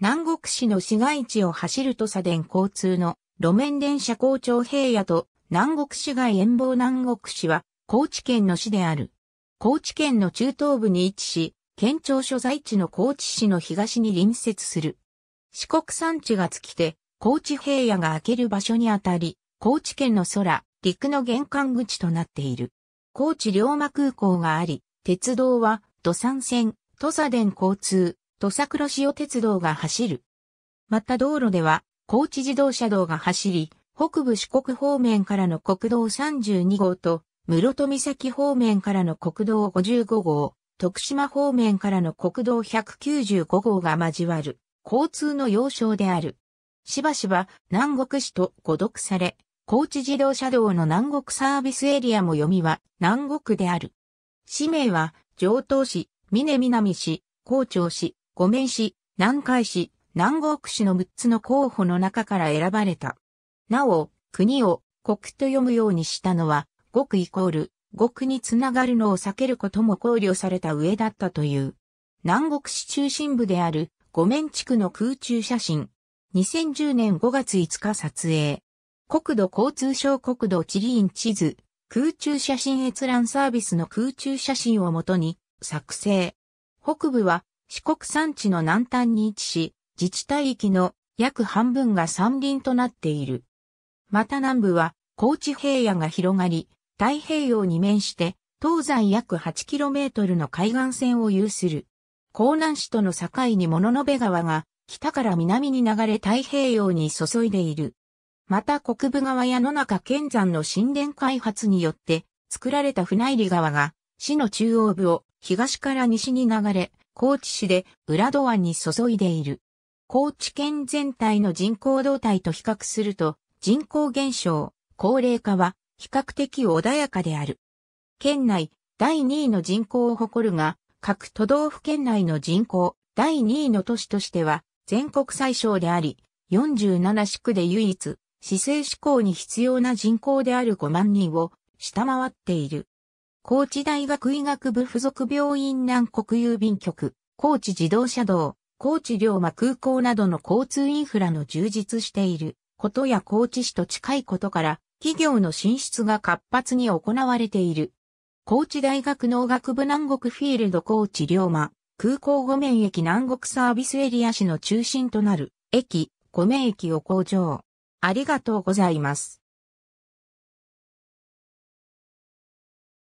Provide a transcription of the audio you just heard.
南国市の市街地を走る土佐電交通の路面電車校長平野と南国市街遠望南国市は高知県の市である。高知県の中東部に位置し、県庁所在地の高知市の東に隣接する。四国山地が尽きて、高知平野が明ける場所にあたり、高知県の空、陸の玄関口となっている。高知龍馬空港があり、鉄道は土産線、土佐電交通、土佐黒潮鉄道が走る。また道路では、高知自動車道が走り、北部四国方面からの国道32号と、室戸岬方面からの国道55号、徳島方面からの国道195号が交わる、交通の要衝である。しばしば南国市と誤読され、高知自動車道の南国サービスエリアも読みは南国である。市名は上東市、峰南市、高町市、五面市、南海市、南国市の6つの候補の中から選ばれた。なお、国を国と読むようにしたのは、国イコール、国につながるのを避けることも考慮された上だったという。南国市中心部である五面地区の空中写真。2010年5月5日撮影。国土交通省国土地理院地図、空中写真閲覧サービスの空中写真をもとに作成。北部は四国山地の南端に位置し、自治体域の約半分が山林となっている。また南部は高知平野が広がり、太平洋に面して東西約 8km の海岸線を有する。江南市との境に物の部川が北から南に流れ太平洋に注いでいる。また国部川や野中県山の神殿開発によって作られた船入川が市の中央部を東から西に流れ、高知市で浦戸湾に注いでいる。高知県全体の人口動態と比較すると、人口減少、高齢化は比較的穏やかである。県内第2位の人口を誇るが、各都道府県内の人口第2位の都市としては全国最小であり、47市区で唯一、市政施行に必要な人口である5万人を下回っている。高知大学医学部附属病院南国郵便局、高知自動車道、高知龍馬空港などの交通インフラの充実していることや高知市と近いことから、企業の進出が活発に行われている。高知大学農学部南国フィールド高知龍馬、空港五面駅南国サービスエリア市の中心となる、駅、五面駅を工場。ありがとうございます。